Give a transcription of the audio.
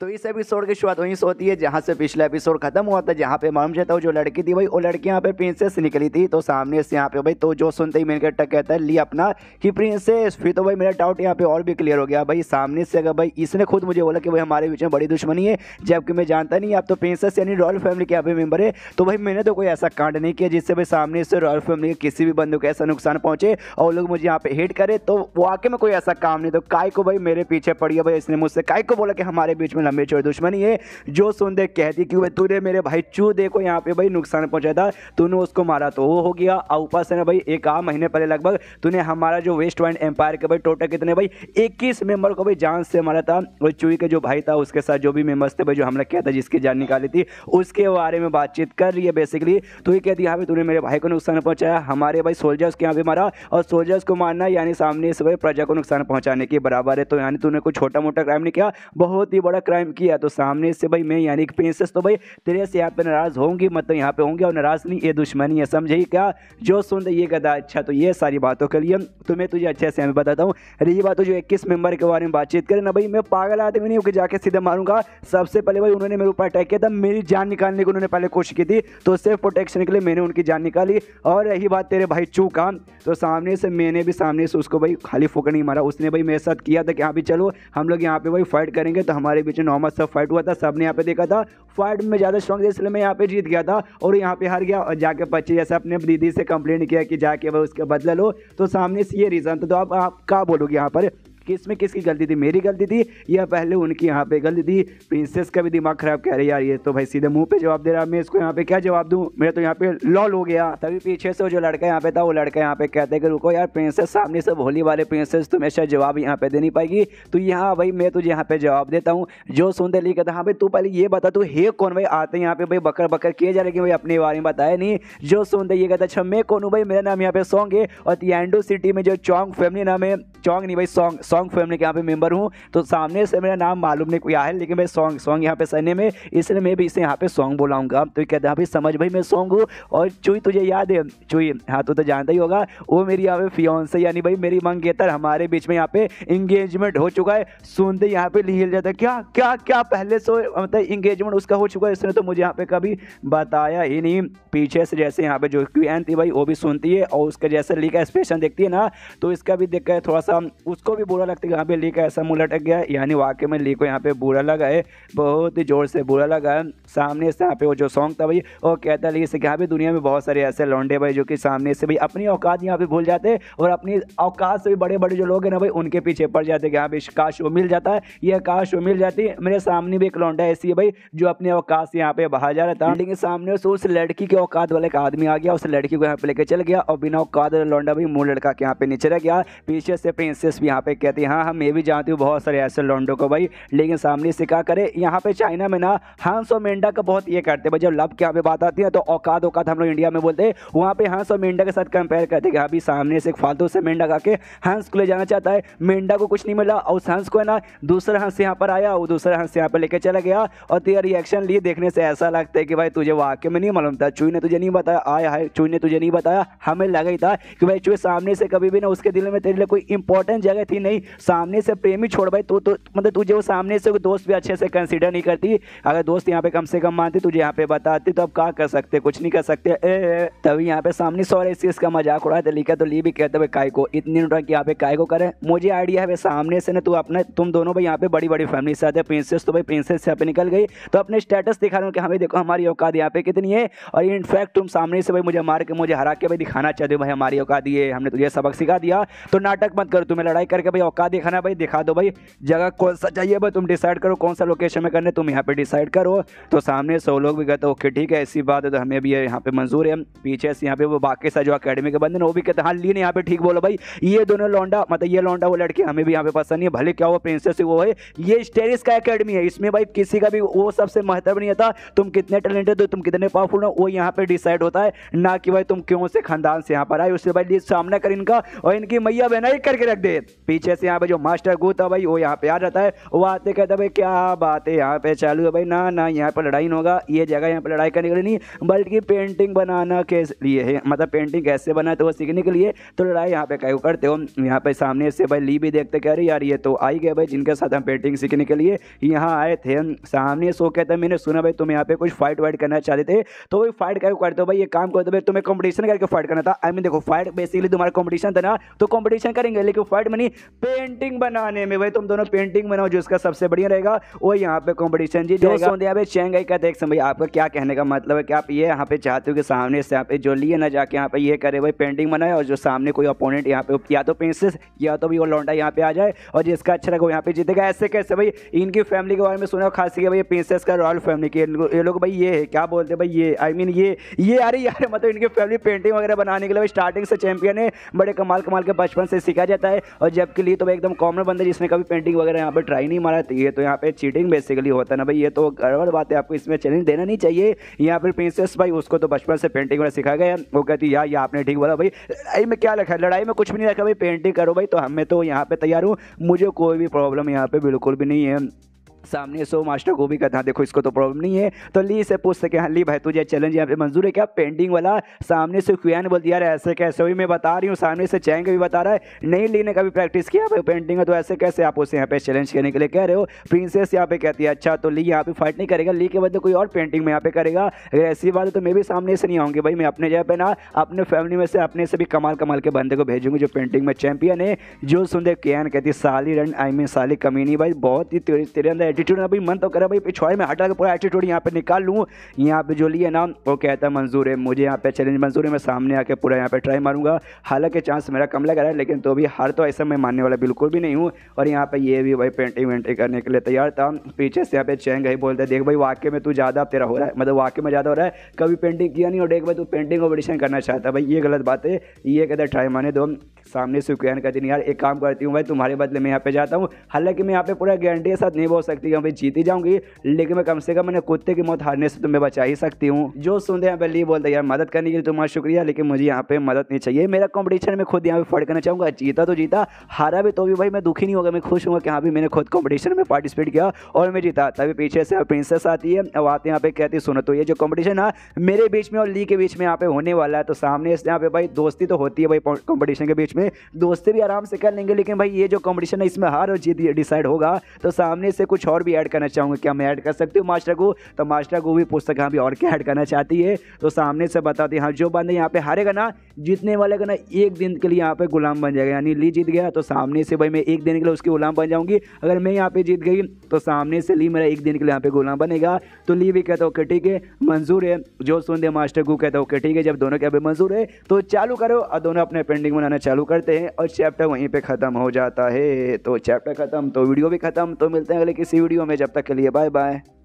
तो इस एपिसोड की शुरुआत वहीं से होती है जहाँ से पिछला एपिसोड खत्म हुआ था जहाँ पे मालूम चाहता हूँ जो लड़की थी भाई वो लड़की यहाँ पे प्रिंसेस निकली थी तो सामने से यहाँ पे भाई तो जो सुनते ही मेरे टक कहता है ली अपना कि प्रिंसेस फिर तो भाई मेरा डाउट यहाँ पे और भी क्लियर हो गया भाई सामने से अगर भाई इसने खुद मुझे बोला कि भाई हमारे बीच में बड़ी दुश्मनी है जबकि मैं जानता नहीं आप तो प्रिंसेस यानी रॉयल फैमिली के यहाँ पे मेम्बर है तो भाई मैंने तो कोई ऐसा कांड नहीं किया जिससे भाई सामने से रॉयल फैमिली के किसी भी बंदू को ऐसा नुकसान पहुंचे और लोग मुझे यहाँ पे हेट करे तो वाकई में कोई ऐसा काम नहीं तो काय को भाई मेरे पीछे पड़ी है भाई इसने मुझसे काय को बोला कि हमारे बीच में लंबी चोर दुश्मनी है जो सुन सुनदे कहती कि भाई तूने मेरे भाई चू देखो यहाँ पे भाई नुकसान पहुँचा था तूने उसको मारा तो वो हो गया और ऊपर से ना भाई एक आ महीने पहले लगभग तूने हमारा जो वेस्ट वाइंड एम्पायर के भाई टोटल कितने भाई इक्कीस मेंबर को भाई जान से मारा था और चूई के जो भाई था उसके साथ जो भी मेम्बर्स थे भाई जो हमने किया था जिसकी जान निकाली थी उसके बारे में बातचीत कर रही है बेसिकली तो ये कहती यहाँ पे तूने मेरे भाई को नुकसान पहुँचाया हमारे भाई सोल्जर्स के यहाँ पे मारा और सोल्जर्स को मारना यानी सामने से भाई प्रजा को नुकसान पहुँचाने के बराबर है तो यानी तूने कोई छोटा मोटा क्राइम नहीं किया बहुत ही बड़ा क्राइम किया तो सामने से भाई मैं यानी कि प्रिंसेस तो भाई तेरे से यहाँ पे नाराज़ होंगी मतलब यहाँ पे होंगे और नाराज़ नहीं ये दुश्मनी है समझे क्या जो सुन रही है गदा अच्छा तो ये सारी बातों के लिए तुम्हें तो तुझे अच्छे से हमें बताता हूँ रही बात जो इक्कीस मेंबर के बारे में बातचीत करें ना भाई मैं पागल आदमी नहीं होकर जाके सीधे मारूंगा सबसे पहले भाई उन्होंने मेरे ऊपर अटैक किया था मेरी जान निकालने की उन्होंने पहले कोशिश की थी तो सिर्फ प्रोटेक्शन के लिए मैंने उनकी जान निकाली और रही बात तेरे भाई चू का तो सामने से मैंने भी सामने से उसको भाई खाली फोकर नहीं मारा उसने भाई मेरे साथ किया था कि यहाँ भी चलो हम लोग यहाँ पे भाई फाइट करेंगे तो हमारे बीच नॉर्मल सब फाइट हुआ था सब ने यहाँ पे देखा था फाइट में ज़्यादा स्ट्रॉन्ग थे इसलिए मैं यहाँ पे जीत गया था और यहाँ पे हार गया और जाके बच्चे जैसे अपने दीदी से कंप्लेंट किया कि जाके वह उसके बदला लो तो सामने से ये रीज़न था तो अब आप क्या बोलोगे यहाँ पर किस में किसकी गलती थी मेरी गलती थी या पहले उनकी यहाँ पे गलती थी प्रिंसेस का भी दिमाग खराब कह रही यार ये तो भाई सीधे मुंह पे जवाब दे रहा मैं इसको यहाँ पे क्या जवाब दूँ मेरा तो यहाँ पे लॉल हो गया तभी पीछे से जो लड़का यहाँ पे था वो लड़का यहाँ पे कहते कि रुको यार प्रिंसेस सामने से भोली वाले प्रिंसेस तुम ऐसा जवाब यहाँ पे दे नहीं पाएगी तो यहाँ भाई मैं तुझे यहाँ पे जवाब देता हूँ जो सुनते लिए कहता हाँ भाई तू पहले ये बता तू हे कौन भाई आते यहाँ पे भाई बकर बकर किए जा रहे कि भाई अपने बारे में बताया नहीं जो सुनते ये कहता अच्छा मैं कौन हूँ भाई मेरा नाम यहाँ पे सॉन्ग है और तियांडो सिटी में जो चौंग फैमिली नाम है चौंग नहीं भाई सॉन्ग सॉन्ग फैमिली के यहाँ पे मेंबर हूँ तो सामने से मेरा नाम मालूम नहीं किया है लेकिन मैं सॉन्ग सॉन्ग यहाँ पे सहने में इसलिए मैं भी इसे यहाँ पे सॉन्ग बुलाऊंगा तो कहते हैं अभी हाँ समझ भाई मैं सॉन्ग हूँ और चुई तुझे याद है चुई हाँ तो, जानता ही होगा वो मेरी यहाँ पे फियोन्से यानी भाई मेरी मंगेतर हमारे बीच में यहाँ पे इंगेजमेंट हो चुका है सुनते यहाँ पे हिल जाता है क्या क्या क्या पहले से मतलब इंगेजमेंट उसका हो चुका है इसने तो मुझे यहाँ पे कभी बताया ही नहीं पीछे से जैसे यहाँ पे जो क्वीन थी भाई वो भी सुनती है और उसका जैसे लिखा एक्सप्रेशन देखती है ना तो इसका भी देख कर थोड़ा सा उसको भी बुरा ऐसा लगता है यहाँ पे ली का ऐसा मुँह लटक गया यानी वाकई में ली को यहाँ पे बुरा लगा है बहुत ही ज़ोर से बुरा लगा है सामने से यहाँ पे वो जो सॉन्ग था भाई वो कहता ली से यहाँ पे दुनिया में बहुत सारे ऐसे लौंडे भाई जो कि सामने से भाई अपनी औकात यहाँ पे भूल जाते हैं और अपनी औकात से भी बड़े बड़े जो लोग हैं ना भाई उनके पीछे पड़ जाते यहाँ पे काश वो मिल जाता है ये काश वो मिल जाती मेरे सामने भी एक लौंडा ऐसी है भाई जो अपने औकात से यहाँ पे बाहर जा रहा था लेकिन सामने से उस लड़की के औकात वाले एक आदमी आ गया उस लड़की को यहाँ पे लेके चल गया और बिना औकात वाला लौंडा भाई मुँह लड़का के यहाँ पे नीचे रह गया पीछे से प्रिंसेस भी यहाँ पे कहते जाती है हाँ, हाँ मैं भी जानती हूँ बहुत सारे ऐसे लॉन्डो को भाई लेकिन सामने से क्या करे यहाँ पे चाइना में ना हंस और मेंढा का बहुत ये करते हैं जब लव की यहाँ पे बात आती है तो औकात औकात हम लोग इंडिया में बोलते हैं वहाँ पे हंस और मेंढा के साथ कंपेयर करते हैं अभी हाँ, सामने से फालतू से मेंढा खा के हंस को ले जाना चाहता है मेंढा को कुछ नहीं मिला और उस हंस को है ना दूसरा हंस यहाँ पर आया और दूसरा हंस यहाँ पर लेके चला गया और तेरा रिएक्शन लिए देखने से ऐसा लगता है कि भाई तुझे वाकई में नहीं मालूम था चूई ने तुझे नहीं बताया आया है चूई ने तुझे नहीं बताया हमें लगा ही था कि भाई चूहे सामने से कभी भी ना उसके दिल में तेरे लिए कोई इंपॉर्टेंट जगह थी नहीं भाई सामने से प्रेम ही छोड़ भाई तो, तो मतलब तुझे वो सामने से दोस्त भी अच्छे से कंसिडर नहीं करती अगर दोस्त यहाँ पे कम से कम मानती तुझे यहाँ पे बताती तो अब क्या कर सकते कुछ नहीं कर सकते ए ए, तभी यहाँ पे सामने सॉरी इस इसका मजाक उड़ा तो लिखा तो ली भी कहते भाई काय को इतनी नोटा कि यहाँ पे काय को करे मुझे आइडिया है सामने से ना तू अपने तुम दोनों भाई यहाँ पे बड़ी बड़ी फैमिली से आते प्रिंसेस तो भाई प्रिंसेस यहाँ पे निकल गई तो अपने स्टेटस दिखा रहा हूँ कि हमें हाँ देखो हमारी औकात यहाँ पे कितनी है और इनफैक्ट तुम सामने से भाई मुझे मार के मुझे हरा के भाई दिखाना चाहते हो भाई हमारी औकात ये हमने तुझे सबक सिखा दिया तो नाटक मत करो तुम्हें लड़ाई करके भाई औकात दिखाना भाई दिखा दो भाई जगह कौन सा चाहिए भाई तुम डिसाइड करो कौन सा लोकेशन में करने तुम यहाँ पे डिसाइड करो तो सामने सौ लोग भी कहते तो ओके ठीक है ऐसी बात है तो हमें भी यहाँ पे मंजूर है पीछे से यहाँ पे वो बाकी सा जो अकेडमी के बंदे वो भी कहते हाँ लीन यहाँ पे ठीक बोलो भाई ये दोनों लौंडा मतलब ये लौंडा वो लड़की हमें भी यहाँ पे पसंद नहीं है भले क्या वो प्रिंसेस वो है ये स्टेरिस का अकेडमी है इसमें भाई किसी का भी वो सबसे महत्व नहीं होता तुम कितने टैलेंटेड हो तुम कितने पावरफुल हो वो यहाँ पे डिसाइड होता है ना कि भाई तुम क्यों से खानदान से यहाँ पर आए उससे भाई सामना कर इनका और इनकी मैया बहना ही करके रख दे पीछे जैसे यहाँ पे जो मास्टर गु था भाई वो यहाँ पे आ जाता है वो आते कहते भाई क्या बात है यहाँ पे चालू है भाई ना ना यहाँ पर लड़ाई नहीं होगा ये जगह यहाँ पर लड़ाई करने के लिए नहीं बल्कि पेंटिंग बनाना के लिए है मतलब पेंटिंग कैसे बनाए तो वो सीखने के लिए तो लड़ाई यहाँ पे क्या करते हो यहाँ पे सामने से भाई ली भी देखते कह रहे यार ये तो आई गए भाई जिनके साथ हम पेंटिंग सीखने के लिए यहाँ आए थे सामने सो कहते मैंने सुना भाई तुम यहाँ पे कुछ फाइट वाइट करना चाहते थे तो वही फाइट क्या करते हो भाई ये काम करते तो भाई तुम्हें कॉम्पिटिशन करके फाइट करना था आई मीन देखो फाइट बेसिकली तुम्हारा कॉम्पिटिशन था ना तो कॉम्पिटिशन करेंगे लेकिन फाइट में नहीं पेंटिंग बनाने में भाई तुम दोनों पेंटिंग बनाओ जो इसका सबसे बढ़िया रहेगा वो यहाँ पे कॉम्पिटिशन जी जो सोंदिया का देख भाई आपका क्या कहने का मतलब है कि आप ये यहाँ पे चाहते हो कि सामने से यहाँ पे जो लिए ना जाके यहाँ पे ये करे भाई पेंटिंग बनाए और जो सामने कोई अपोनेंट यहाँ पे या तो पेंसिल या तो भी वो लौंडा यहाँ पे आ जाए और जिसका अच्छा लगे वो यहाँ पे जीतेगा ऐसे कैसे भाई इनकी फैमिली के बारे में सुना खास करके भाई पेंसिल का रॉयल फैमिली के ये लोग भाई ये है क्या बोलते भाई ये आई मीन ये ये अरे यार मतलब इनकी फैमिली पेंटिंग वगैरह बनाने के लिए भाई स्टार्टिंग से चैंपियन है बड़े कमाल कमाल के बचपन से सीखा जाता है और जबकि लिए तो भाई एकदम कॉमन बंदा जिसने कभी पेंटिंग वगैरह यहाँ पे ट्राई नहीं मारा तो ये तो यहाँ पे चीटिंग बेसिकली होता है ना भाई ये तो गड़बड़ बात है आपको इसमें चैलेंज देना नहीं चाहिए यहाँ पर प्रिंसेस भाई उसको तो बचपन से पेंटिंग वगैरह सिखा गया वो कहती यार आपने ठीक बोला भाई लड़ाई में क्या रखा है लड़ाई में कुछ भी नहीं रखा भाई पेंटिंग करो भाई तो हमें तो यहाँ पे तैयार हूँ मुझे कोई भी प्रॉब्लम यहाँ पे बिल्कुल भी नहीं है सामने सो मास्टर को भी था देखो इसको तो प्रॉब्लम नहीं है तो ली से पूछ सके हाँ ली भाई तुझे चैलेंज यहाँ पे मंजूर है क्या पेंडिंग वाला सामने से क्वियान बोल दिया ऐसे कैसे हुई मैं बता रही हूँ सामने से चैंग भी बता रहा है नहीं ली ने कभी प्रैक्टिस किया भाई पेंटिंग है तो ऐसे कैसे आप उसे यहाँ पे चैलेंज करने के लिए कह रहे हो प्रिंसेस यहाँ पे कहती है अच्छा तो ली यहाँ पे फाइट नहीं करेगा ली के बदले कोई और पेंटिंग में यहाँ पे करेगा अगर ऐसी बात है तो मैं भी सामने से नहीं आऊँगी भाई मैं अपने जगह पे ना अपने फैमिली में से अपने से भी कमाल कमाल के बंदे को भेजूंगी जो पेंटिंग में चैंपियन है जो सुनदे कैन कहती साली रन आई मीन साली कमीनी भाई बहुत ही तेरे अंदर एटीट्यूड अभी मन तो करे भाई पिछवाड़े में हटा के पूरा एटीट्यूड यहाँ पे निकाल लूँ यहाँ पे जो लिए ना वो कहता है मंजूर है मुझे यहाँ पे चैलेंज मंजूर है मैं सामने आके पूरा यहाँ पे ट्राई मारूंगा हालांकि चांस मेरा कम लगा रहा है लेकिन तो भी हार तो ऐसा मैं मानने वाला बिल्कुल भी नहीं हूँ और यहाँ पे ये भी भाई पेंटिंग वेंटिंग करने के लिए तैयार था पीछे से यहाँ पे चैंग ही बोलते देख भाई वाक्य में तू ज़्यादा तेरा हो रहा है मतलब वाक्य में ज़्यादा हो रहा है कभी पेंटिंग किया नहीं और देख भाई तू पेंटिंग कॉम्पिटिशन करना चाहता भाई ये गलत बात है ये कहता ट्राई माने दो सामने से कहती नहीं यार एक काम करती हूँ भाई तुम्हारे बदले मैं यहाँ पे जाता हूँ हालांकि मैं यहाँ पे पूरा गारंटी के साथ नहीं बोल सकता सकती हूँ जीत ही जाऊंगी लेकिन मैं कम से कम मैंने कुत्ते की मौत हारने से तुम्हें तो बचा ही सकती हूँ जो सुनते हैं बल्ली बोलते यार मदद करने के लिए तुम्हारा शुक्रिया लेकिन मुझे यहाँ पे मदद नहीं चाहिए मेरा कॉम्पिटिशन में खुद यहाँ पे फड़ करना चाहूंगा जीता तो जीता हारा भी तो भी भाई मैं दुखी नहीं होगा मैं खुश हूँ कि हाँ भी मैंने खुद कॉम्पिटिशन में पार्टिसिपेट किया और मैं जीता तभी पीछे से प्रिंसेस आती है अब आते यहाँ पे कहती सुनो तो ये जो कॉम्पिटिशन है मेरे बीच में और ली के बीच में यहाँ पे होने वाला है तो सामने इस यहाँ पे भाई दोस्ती तो होती है भाई कॉम्पिटिशन के बीच में दोस्ती भी आराम से कर लेंगे लेकिन भाई ये जो कॉम्पिटिशन है इसमें हार और जीत डिसाइड होगा तो सामने से कुछ कुछ और भी ऐड करना चाहूँगा क्या मैं ऐड कर सकती हूँ मास्टर को तो मास्टर को भी पूछता कि हाँ और क्या ऐड करना चाहती है तो सामने से बता दें हाँ जो बंदे यहाँ पे हारेगा ना जीतने वाले का ना एक दिन के लिए यहाँ पे गुलाम बन जाएगा यानी ली जीत गया तो सामने से भाई मैं एक दिन के लिए उसकी गुलाम बन जाऊँगी अगर मैं यहाँ पर जीत गई तो सामने से ली मेरा एक दिन के लिए यहाँ पर गुलाम बनेगा तो ली भी कहता ओके ठीक है मंजूर है जो सुन दे मास्टर को कहता ओके ठीक है जब दोनों के मंजूर है तो चालू करो और दोनों अपने पेंडिंग बनाना चालू करते हैं और चैप्टर वहीं पर ख़त्म हो जाता है तो चैप्टर ख़त्म तो वीडियो भी ख़त्म तो मिलते हैं अगले किसी अगली वीडियो में जब तक के लिए बाय बाय